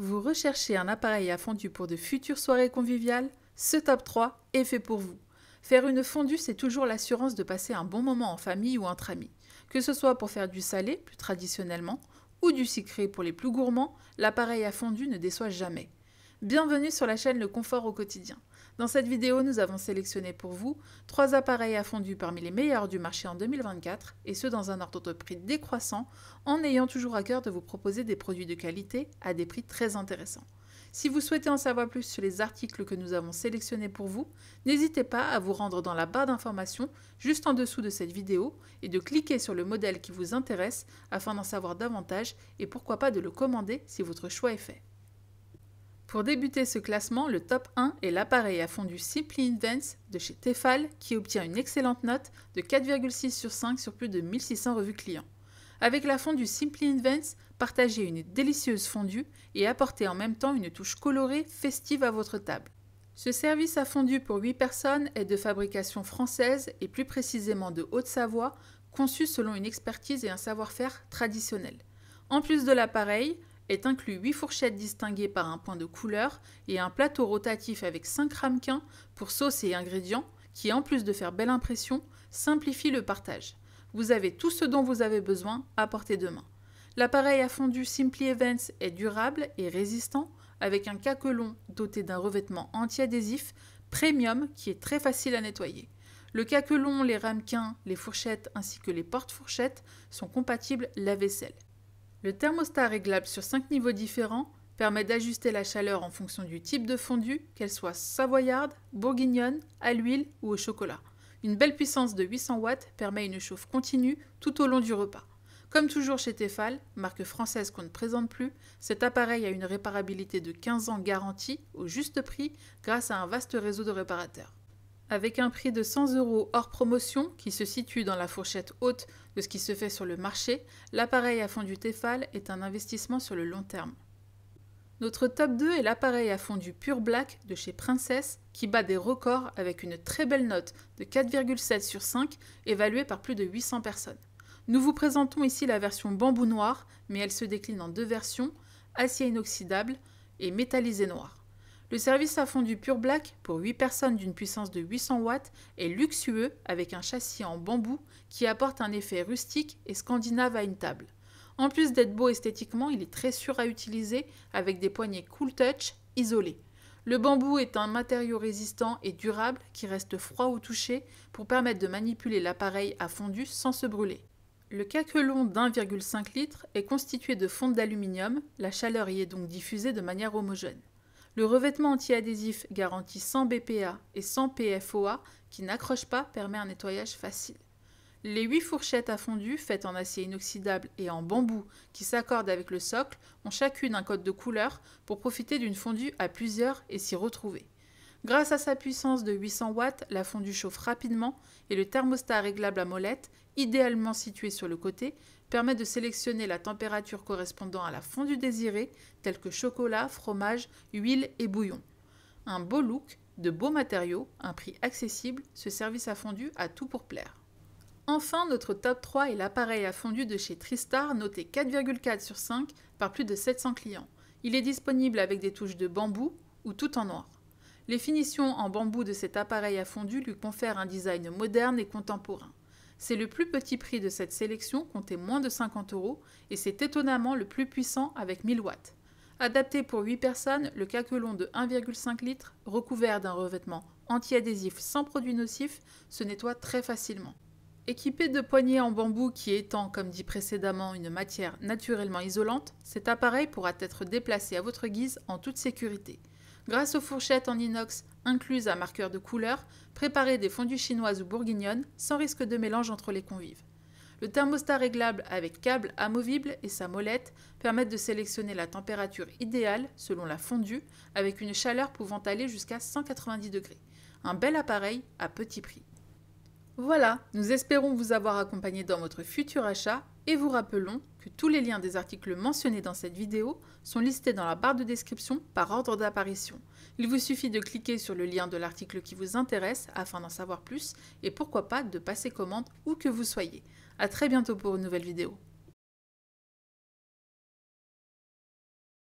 Vous recherchez un appareil à fondue pour de futures soirées conviviales Ce top 3 est fait pour vous. Faire une fondue, c'est toujours l'assurance de passer un bon moment en famille ou entre amis. Que ce soit pour faire du salé, plus traditionnellement, ou du sucré pour les plus gourmands, l'appareil à fondue ne déçoit jamais. Bienvenue sur la chaîne Le Confort au quotidien. Dans cette vidéo, nous avons sélectionné pour vous trois appareils à fondu parmi les meilleurs du marché en 2024 et ce dans un ordre de prix décroissant en ayant toujours à cœur de vous proposer des produits de qualité à des prix très intéressants. Si vous souhaitez en savoir plus sur les articles que nous avons sélectionnés pour vous, n'hésitez pas à vous rendre dans la barre d'informations juste en dessous de cette vidéo et de cliquer sur le modèle qui vous intéresse afin d'en savoir davantage et pourquoi pas de le commander si votre choix est fait. Pour débuter ce classement, le top 1 est l'appareil à fondue Simply Invents de chez Tefal qui obtient une excellente note de 4,6 sur 5 sur plus de 1600 revues clients. Avec la fondue Simply Invents, partagez une délicieuse fondue et apportez en même temps une touche colorée festive à votre table. Ce service à fondue pour 8 personnes est de fabrication française et plus précisément de Haute-Savoie, conçu selon une expertise et un savoir-faire traditionnel. En plus de l'appareil, est inclus 8 fourchettes distinguées par un point de couleur et un plateau rotatif avec 5 ramequins pour sauces et ingrédients qui, en plus de faire belle impression, simplifie le partage. Vous avez tout ce dont vous avez besoin à portée de main. L'appareil à fondu Simply Events est durable et résistant avec un caquelon doté d'un revêtement antiadhésif premium qui est très facile à nettoyer. Le caquelon, les ramequins, les fourchettes ainsi que les porte-fourchettes sont compatibles la vaisselle le thermostat réglable sur 5 niveaux différents permet d'ajuster la chaleur en fonction du type de fondu, qu'elle soit savoyarde, bourguignonne, à l'huile ou au chocolat. Une belle puissance de 800 watts permet une chauffe continue tout au long du repas. Comme toujours chez Tefal, marque française qu'on ne présente plus, cet appareil a une réparabilité de 15 ans garantie au juste prix grâce à un vaste réseau de réparateurs. Avec un prix de 100 euros hors promotion, qui se situe dans la fourchette haute de ce qui se fait sur le marché, l'appareil à fond du Tefal est un investissement sur le long terme. Notre top 2 est l'appareil à fondu Pure Black de chez Princess qui bat des records avec une très belle note de 4,7 sur 5 évaluée par plus de 800 personnes. Nous vous présentons ici la version bambou noir mais elle se décline en deux versions, acier inoxydable et métallisé noir. Le service à fondu Pure Black pour 8 personnes d'une puissance de 800 watts est luxueux avec un châssis en bambou qui apporte un effet rustique et scandinave à une table. En plus d'être beau esthétiquement, il est très sûr à utiliser avec des poignées cool touch isolées. Le bambou est un matériau résistant et durable qui reste froid au toucher pour permettre de manipuler l'appareil à fondu sans se brûler. Le caquelon d'1,5 litre est constitué de fonte d'aluminium, la chaleur y est donc diffusée de manière homogène. Le revêtement antiadhésif garantit sans BPA et sans PFOA qui n'accroche pas permet un nettoyage facile. Les 8 fourchettes à fondu faites en acier inoxydable et en bambou qui s'accordent avec le socle ont chacune un code de couleur pour profiter d'une fondue à plusieurs et s'y retrouver. Grâce à sa puissance de 800 watts, la fondue chauffe rapidement et le thermostat réglable à molette, idéalement situé sur le côté, permet de sélectionner la température correspondant à la fondue désirée, telle que chocolat, fromage, huile et bouillon. Un beau look, de beaux matériaux, un prix accessible, ce service à fondue a tout pour plaire. Enfin, notre top 3 est l'appareil à fondue de chez Tristar, noté 4,4 sur 5 par plus de 700 clients. Il est disponible avec des touches de bambou ou tout en noir. Les finitions en bambou de cet appareil à fondue lui confèrent un design moderne et contemporain. C'est le plus petit prix de cette sélection, compté moins de 50 euros, et c'est étonnamment le plus puissant avec 1000 watts. Adapté pour 8 personnes, le caquelon de 1,5 litre, recouvert d'un revêtement anti-adhésif sans produits nocifs se nettoie très facilement. Équipé de poignées en bambou qui étant, comme dit précédemment, une matière naturellement isolante, cet appareil pourra être déplacé à votre guise en toute sécurité. Grâce aux fourchettes en inox incluses à marqueur de couleur, préparez des fondues chinoises ou bourguignonnes sans risque de mélange entre les convives. Le thermostat réglable avec câble amovible et sa molette permettent de sélectionner la température idéale selon la fondue, avec une chaleur pouvant aller jusqu'à 190 degrés. Un bel appareil à petit prix. Voilà, nous espérons vous avoir accompagné dans votre futur achat et vous rappelons que tous les liens des articles mentionnés dans cette vidéo sont listés dans la barre de description par ordre d'apparition. Il vous suffit de cliquer sur le lien de l'article qui vous intéresse afin d'en savoir plus et pourquoi pas de passer commande où que vous soyez. A très bientôt pour une nouvelle vidéo.